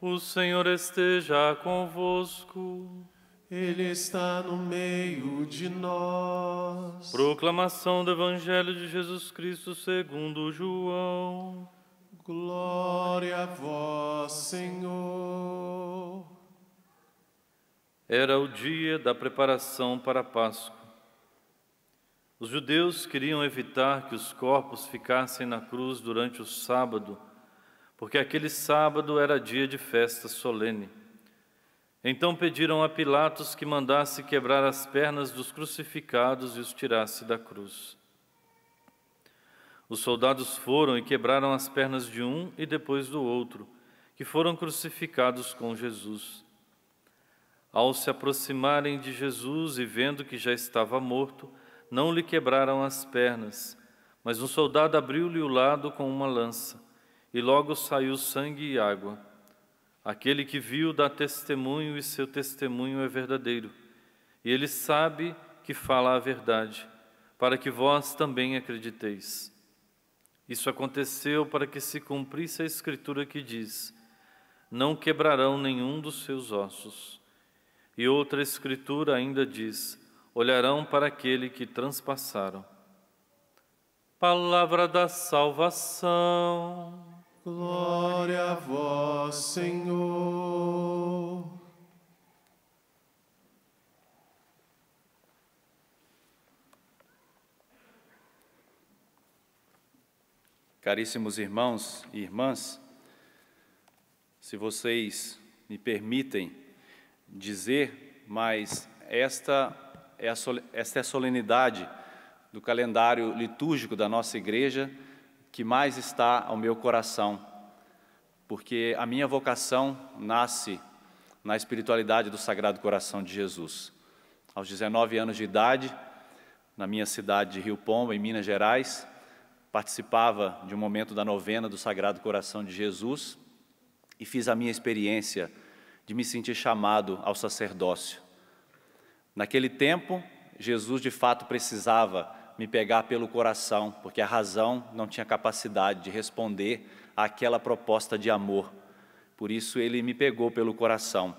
O Senhor esteja convosco. Ele está no meio de nós. Proclamação do Evangelho de Jesus Cristo segundo João. Glória a vós, Senhor. Era o dia da preparação para a Páscoa. Os judeus queriam evitar que os corpos ficassem na cruz durante o sábado, porque aquele sábado era dia de festa solene. Então pediram a Pilatos que mandasse quebrar as pernas dos crucificados e os tirasse da cruz. Os soldados foram e quebraram as pernas de um e depois do outro, que foram crucificados com Jesus. Ao se aproximarem de Jesus e vendo que já estava morto, não lhe quebraram as pernas, mas um soldado abriu-lhe o lado com uma lança, e logo saiu sangue e água. Aquele que viu dá testemunho, e seu testemunho é verdadeiro. E ele sabe que fala a verdade, para que vós também acrediteis. Isso aconteceu para que se cumprisse a escritura que diz: Não quebrarão nenhum dos seus ossos. E outra escritura ainda diz: olharão para aquele que transpassaram. Palavra da salvação. Glória a vós, Senhor. Caríssimos irmãos e irmãs, se vocês me permitem dizer, mas esta é esta é a solenidade do calendário litúrgico da nossa igreja que mais está ao meu coração, porque a minha vocação nasce na espiritualidade do Sagrado Coração de Jesus. Aos 19 anos de idade, na minha cidade de Rio Pomba, em Minas Gerais, participava de um momento da novena do Sagrado Coração de Jesus e fiz a minha experiência de me sentir chamado ao sacerdócio. Naquele tempo, Jesus de fato precisava me pegar pelo coração, porque a razão não tinha capacidade de responder àquela proposta de amor. Por isso ele me pegou pelo coração.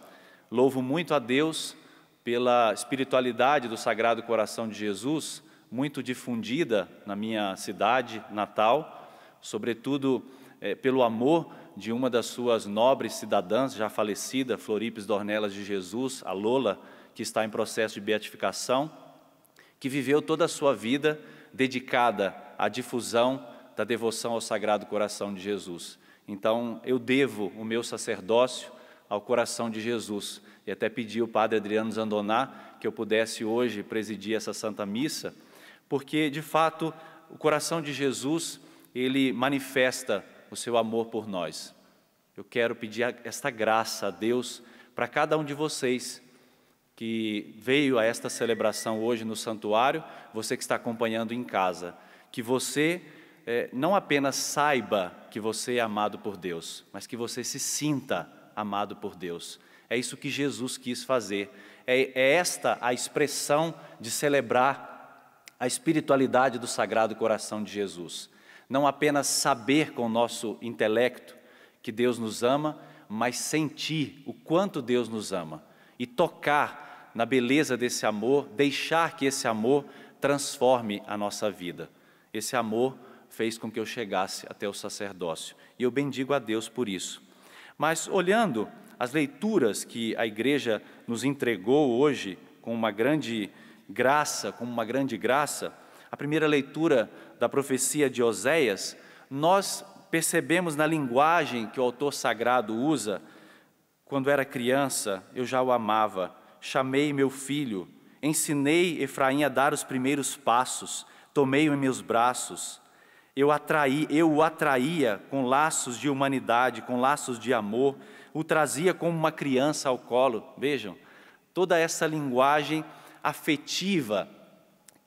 Louvo muito a Deus pela espiritualidade do Sagrado Coração de Jesus, muito difundida na minha cidade natal, sobretudo é, pelo amor de uma das suas nobres cidadãs, já falecida, Floripes Dornelas de Jesus, a Lola, que está em processo de beatificação, que viveu toda a sua vida dedicada à difusão da devoção ao Sagrado Coração de Jesus. Então, eu devo o meu sacerdócio ao coração de Jesus. E até pedi ao padre Adriano Zandoná que eu pudesse hoje presidir essa Santa Missa, porque, de fato, o coração de Jesus, ele manifesta o seu amor por nós. Eu quero pedir esta graça a Deus para cada um de vocês que veio a esta celebração hoje no santuário, você que está acompanhando em casa, que você é, não apenas saiba que você é amado por Deus, mas que você se sinta amado por Deus. É isso que Jesus quis fazer. É, é esta a expressão de celebrar a espiritualidade do Sagrado Coração de Jesus não apenas saber com o nosso intelecto que Deus nos ama, mas sentir o quanto Deus nos ama e tocar na beleza desse amor, deixar que esse amor transforme a nossa vida. Esse amor fez com que eu chegasse até o sacerdócio e eu bendigo a Deus por isso. Mas olhando as leituras que a igreja nos entregou hoje com uma grande graça, com uma grande graça, a primeira leitura da profecia de Oséias, nós percebemos na linguagem que o autor sagrado usa, quando era criança eu já o amava, chamei meu filho, ensinei Efraim a dar os primeiros passos, tomei-o em meus braços, eu atraí, eu o atraía com laços de humanidade, com laços de amor, o trazia como uma criança ao colo. Vejam, toda essa linguagem afetiva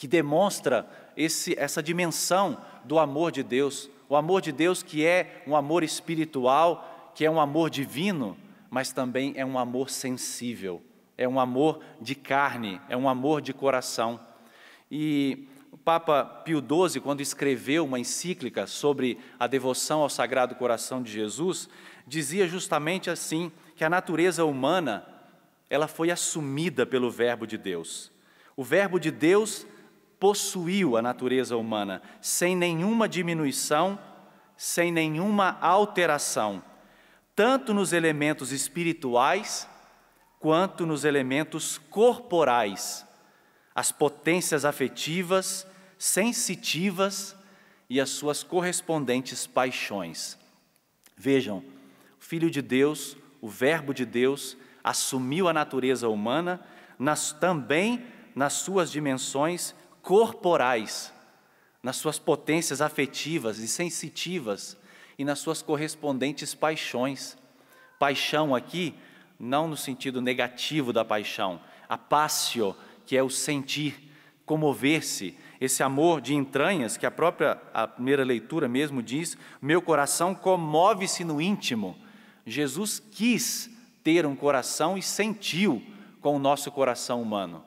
que demonstra esse, essa dimensão do amor de Deus, o amor de Deus que é um amor espiritual, que é um amor divino, mas também é um amor sensível, é um amor de carne, é um amor de coração. E o Papa Pio XII, quando escreveu uma encíclica sobre a devoção ao Sagrado Coração de Jesus, dizia justamente assim que a natureza humana ela foi assumida pelo Verbo de Deus. O Verbo de Deus possuiu a natureza humana, sem nenhuma diminuição, sem nenhuma alteração, tanto nos elementos espirituais quanto nos elementos corporais, as potências afetivas, sensitivas e as suas correspondentes paixões. Vejam, o Filho de Deus, o Verbo de Deus, assumiu a natureza humana nas, também nas suas dimensões corporais, nas suas potências afetivas e sensitivas e nas suas correspondentes paixões. Paixão aqui, não no sentido negativo da paixão, a passio, que é o sentir, comover-se, esse amor de entranhas que a própria a primeira leitura mesmo diz, meu coração comove-se no íntimo. Jesus quis ter um coração e sentiu com o nosso coração humano.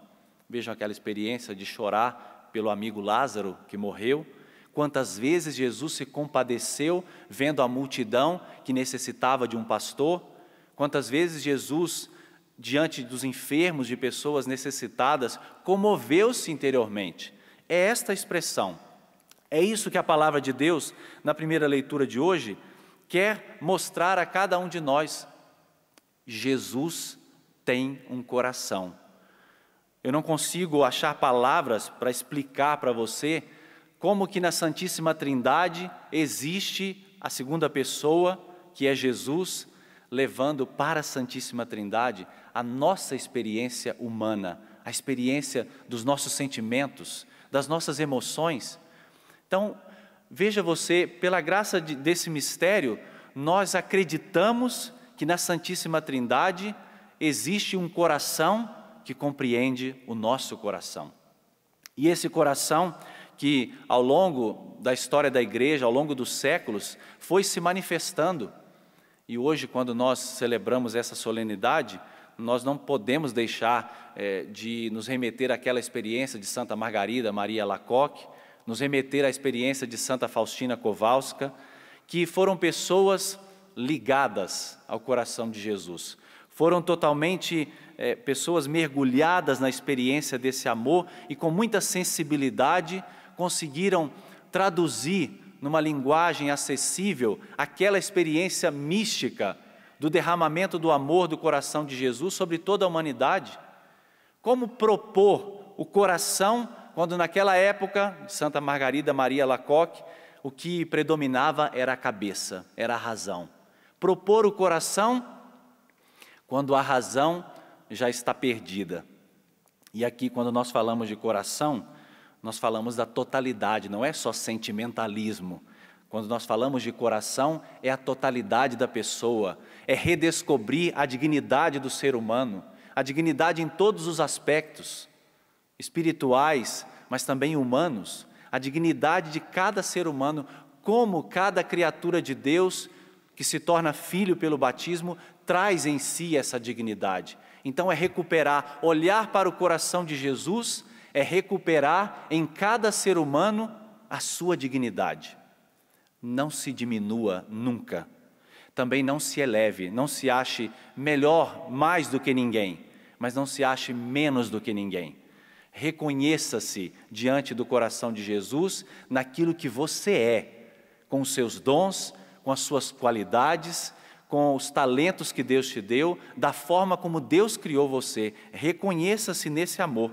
Vejam aquela experiência de chorar pelo amigo Lázaro que morreu. Quantas vezes Jesus se compadeceu vendo a multidão que necessitava de um pastor? Quantas vezes Jesus, diante dos enfermos, de pessoas necessitadas, comoveu-se interiormente? É esta expressão. É isso que a palavra de Deus, na primeira leitura de hoje, quer mostrar a cada um de nós. Jesus tem um coração eu não consigo achar palavras para explicar para você como que na Santíssima Trindade existe a segunda pessoa, que é Jesus, levando para a Santíssima Trindade a nossa experiência humana, a experiência dos nossos sentimentos, das nossas emoções. Então, veja você, pela graça de, desse mistério, nós acreditamos que na Santíssima Trindade existe um coração que compreende o nosso coração. E esse coração que ao longo da história da igreja, ao longo dos séculos, foi se manifestando. E hoje, quando nós celebramos essa solenidade, nós não podemos deixar é, de nos remeter àquela experiência de Santa Margarida Maria Lacoque, nos remeter à experiência de Santa Faustina Kowalska, que foram pessoas ligadas ao coração de Jesus, foram totalmente é, pessoas mergulhadas na experiência desse amor e com muita sensibilidade conseguiram traduzir numa linguagem acessível aquela experiência mística do derramamento do amor do coração de Jesus sobre toda a humanidade. Como propor o coração quando naquela época, Santa Margarida Maria Lacoque, o que predominava era a cabeça, era a razão. Propor o coração quando a razão já está perdida. E aqui, quando nós falamos de coração, nós falamos da totalidade, não é só sentimentalismo. Quando nós falamos de coração, é a totalidade da pessoa, é redescobrir a dignidade do ser humano, a dignidade em todos os aspectos, espirituais, mas também humanos, a dignidade de cada ser humano, como cada criatura de Deus que se torna filho pelo batismo traz em si essa dignidade. Então é recuperar, olhar para o coração de Jesus é recuperar em cada ser humano a sua dignidade. Não se diminua nunca. Também não se eleve, não se ache melhor mais do que ninguém, mas não se ache menos do que ninguém. Reconheça-se diante do coração de Jesus naquilo que você é, com os seus dons, com as suas qualidades, com os talentos que Deus te deu, da forma como Deus criou você. Reconheça-se nesse amor.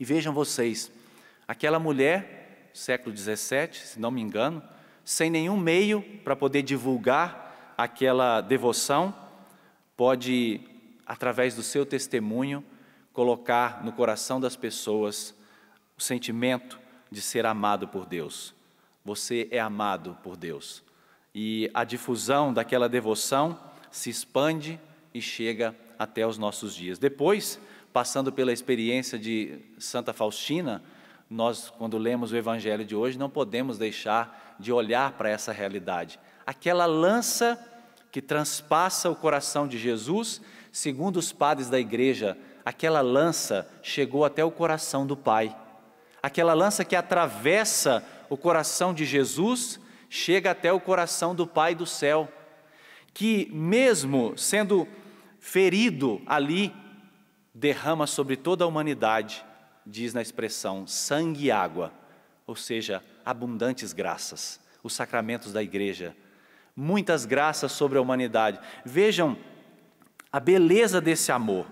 E vejam vocês, aquela mulher, século XVII, se não me engano, sem nenhum meio para poder divulgar aquela devoção, pode, através do seu testemunho, colocar no coração das pessoas o sentimento de ser amado por Deus. Você é amado por Deus e a difusão daquela devoção se expande e chega até os nossos dias. Depois, passando pela experiência de Santa Faustina, nós, quando lemos o Evangelho de hoje, não podemos deixar de olhar para essa realidade. Aquela lança que transpassa o coração de Jesus, segundo os padres da igreja, aquela lança chegou até o coração do Pai. Aquela lança que atravessa o coração de Jesus chega até o coração do Pai do céu, que, mesmo sendo ferido ali, derrama sobre toda a humanidade, diz na expressão sangue e água, ou seja, abundantes graças, os sacramentos da igreja, muitas graças sobre a humanidade. Vejam a beleza desse amor.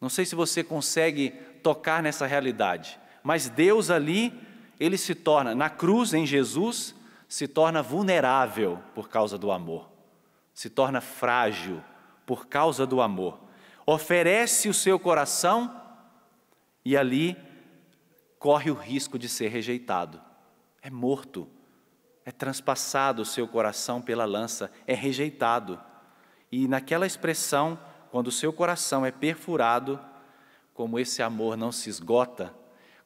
Não sei se você consegue tocar nessa realidade, mas Deus ali, ele se torna, na cruz, em Jesus, se torna vulnerável por causa do amor, se torna frágil por causa do amor. Oferece o seu coração e ali corre o risco de ser rejeitado. É morto, é transpassado o seu coração pela lança, é rejeitado. E naquela expressão, quando o seu coração é perfurado, como esse amor não se esgota,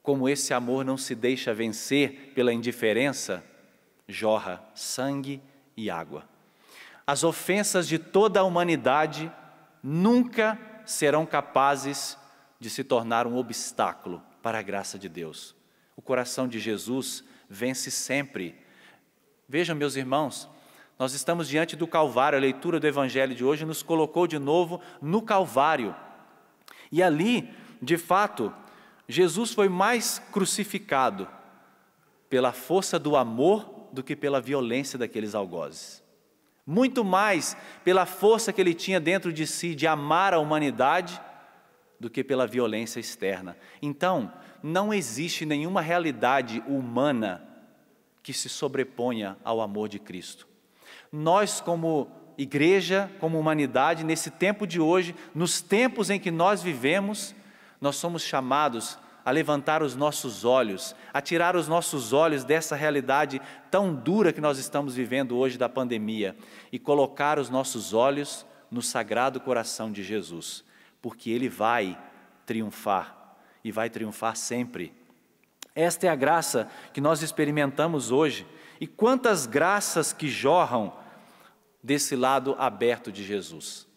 como esse amor não se deixa vencer pela indiferença, jorra sangue e água. As ofensas de toda a humanidade nunca serão capazes de se tornar um obstáculo para a graça de Deus. O coração de Jesus vence sempre. Vejam, meus irmãos, nós estamos diante do Calvário, a leitura do Evangelho de hoje nos colocou de novo no Calvário. E ali, de fato, Jesus foi mais crucificado pela força do amor do que pela violência daqueles algozes. Muito mais pela força que ele tinha dentro de si de amar a humanidade do que pela violência externa. Então, não existe nenhuma realidade humana que se sobreponha ao amor de Cristo. Nós, como igreja, como humanidade, nesse tempo de hoje, nos tempos em que nós vivemos, nós somos chamados a levantar os nossos olhos, a tirar os nossos olhos dessa realidade tão dura que nós estamos vivendo hoje da pandemia e colocar os nossos olhos no sagrado coração de Jesus, porque ele vai triunfar e vai triunfar sempre. Esta é a graça que nós experimentamos hoje e quantas graças que jorram desse lado aberto de Jesus.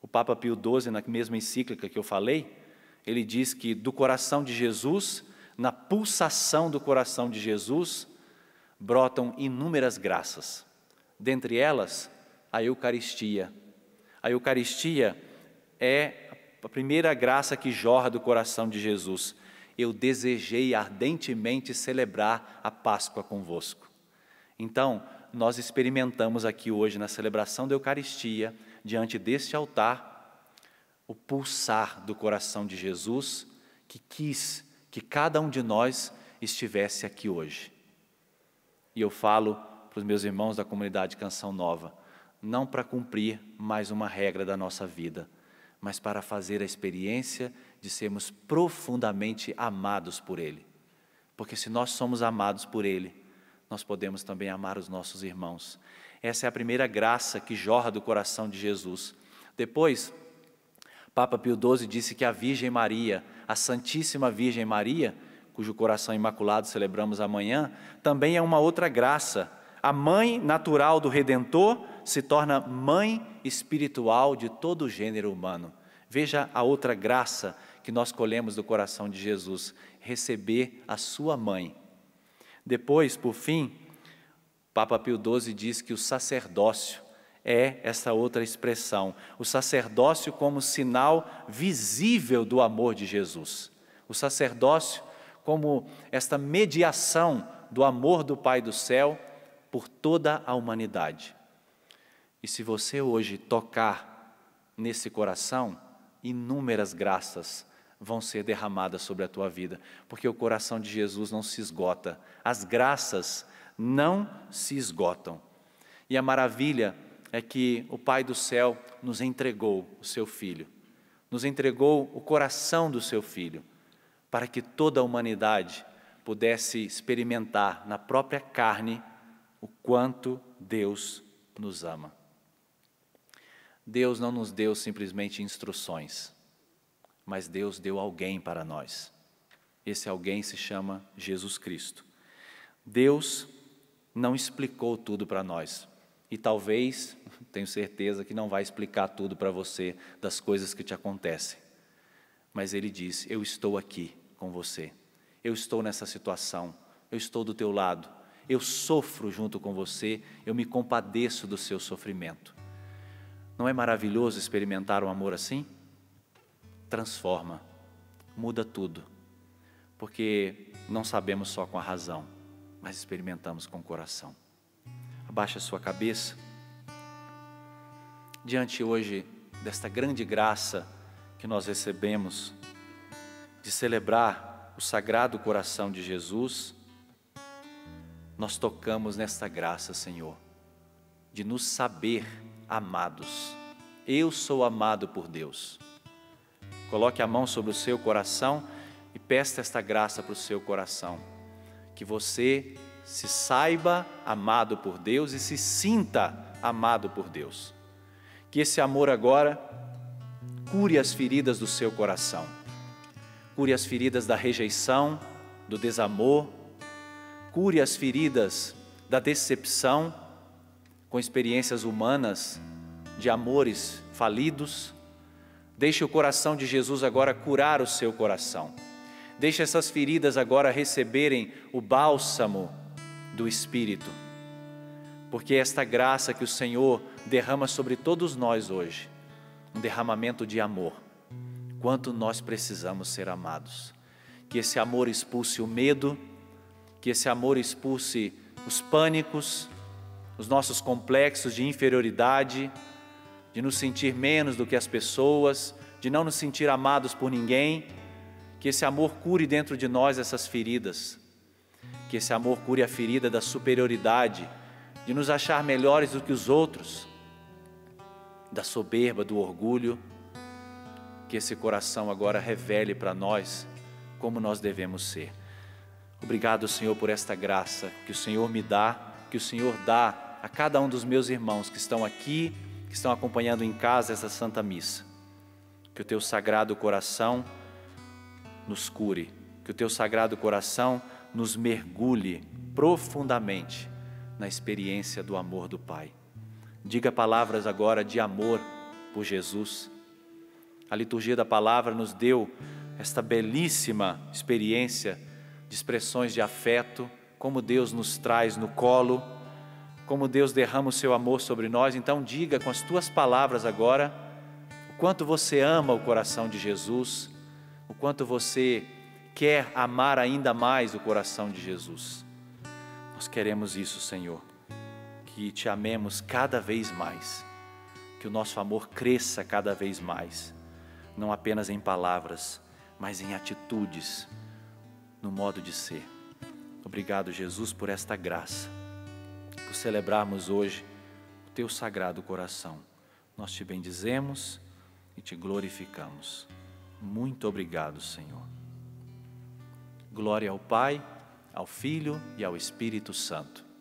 O Papa Pio XII, na mesma encíclica que eu falei, ele diz que do coração de Jesus, na pulsação do coração de Jesus, brotam inúmeras graças. Dentre elas, a Eucaristia. A Eucaristia é a primeira graça que jorra do coração de Jesus. Eu desejei ardentemente celebrar a Páscoa convosco. Então, nós experimentamos aqui hoje na celebração da Eucaristia, diante deste altar, o pulsar do coração de Jesus que quis que cada um de nós estivesse aqui hoje. E eu falo para os meus irmãos da comunidade Canção Nova, não para cumprir mais uma regra da nossa vida, mas para fazer a experiência de sermos profundamente amados por Ele. Porque se nós somos amados por Ele, nós podemos também amar os nossos irmãos. Essa é a primeira graça que jorra do coração de Jesus. Depois, Papa Pio XII disse que a Virgem Maria, a Santíssima Virgem Maria, cujo coração imaculado celebramos amanhã, também é uma outra graça. A mãe natural do Redentor se torna mãe espiritual de todo o gênero humano. Veja a outra graça que nós colhemos do coração de Jesus: receber a sua mãe. Depois, por fim, Papa Pio XII diz que o sacerdócio é essa outra expressão, o sacerdócio como sinal visível do amor de Jesus. O sacerdócio como esta mediação do amor do Pai do céu por toda a humanidade. E se você hoje tocar nesse coração, inúmeras graças vão ser derramadas sobre a tua vida, porque o coração de Jesus não se esgota, as graças não se esgotam. E a maravilha é que o Pai do céu nos entregou o seu Filho, nos entregou o coração do seu Filho, para que toda a humanidade pudesse experimentar na própria carne o quanto Deus nos ama. Deus não nos deu simplesmente instruções, mas Deus deu alguém para nós. Esse alguém se chama Jesus Cristo. Deus não explicou tudo para nós, e talvez, tenho certeza, que não vai explicar tudo para você das coisas que te acontecem. Mas ele diz: Eu estou aqui com você, eu estou nessa situação, eu estou do teu lado, eu sofro junto com você, eu me compadeço do seu sofrimento. Não é maravilhoso experimentar um amor assim? Transforma, muda tudo, porque não sabemos só com a razão, mas experimentamos com o coração. Abaixa a sua cabeça. Diante hoje desta grande graça que nós recebemos de celebrar o Sagrado Coração de Jesus, nós tocamos nesta graça, Senhor, de nos saber amados. Eu sou amado por Deus. Coloque a mão sobre o seu coração e peça esta graça para o seu coração. Que você se saiba amado por Deus e se sinta amado por Deus. Que esse amor agora cure as feridas do seu coração, cure as feridas da rejeição, do desamor, cure as feridas da decepção com experiências humanas de amores falidos. Deixe o coração de Jesus agora curar o seu coração. Deixe essas feridas agora receberem o bálsamo do Espírito. Porque é esta graça que o Senhor derrama sobre todos nós hoje, um derramamento de amor, quanto nós precisamos ser amados. Que esse amor expulse o medo, que esse amor expulse os pânicos, os nossos complexos de inferioridade, de nos sentir menos do que as pessoas, de não nos sentir amados por ninguém. Que esse amor cure dentro de nós essas feridas que esse amor cure a ferida da superioridade, de nos achar melhores do que os outros, da soberba, do orgulho, que esse coração agora revele para nós como nós devemos ser. Obrigado, Senhor, por esta graça que o Senhor me dá, que o Senhor dá a cada um dos meus irmãos que estão aqui, que estão acompanhando em casa essa santa missa. Que o teu sagrado coração nos cure, que o teu sagrado coração nos mergulhe profundamente na experiência do amor do Pai. Diga palavras agora de amor por Jesus. A liturgia da palavra nos deu esta belíssima experiência de expressões de afeto, como Deus nos traz no colo, como Deus derrama o seu amor sobre nós. Então, diga com as tuas palavras agora o quanto você ama o coração de Jesus, o quanto você quer amar ainda mais o coração de Jesus. Nós queremos isso, Senhor, que te amemos cada vez mais, que o nosso amor cresça cada vez mais, não apenas em palavras, mas em atitudes, no modo de ser. Obrigado, Jesus, por esta graça, por celebrarmos hoje o teu sagrado coração. Nós te bendizemos e te glorificamos. Muito obrigado, Senhor. Glória ao Pai, ao Filho e ao Espírito Santo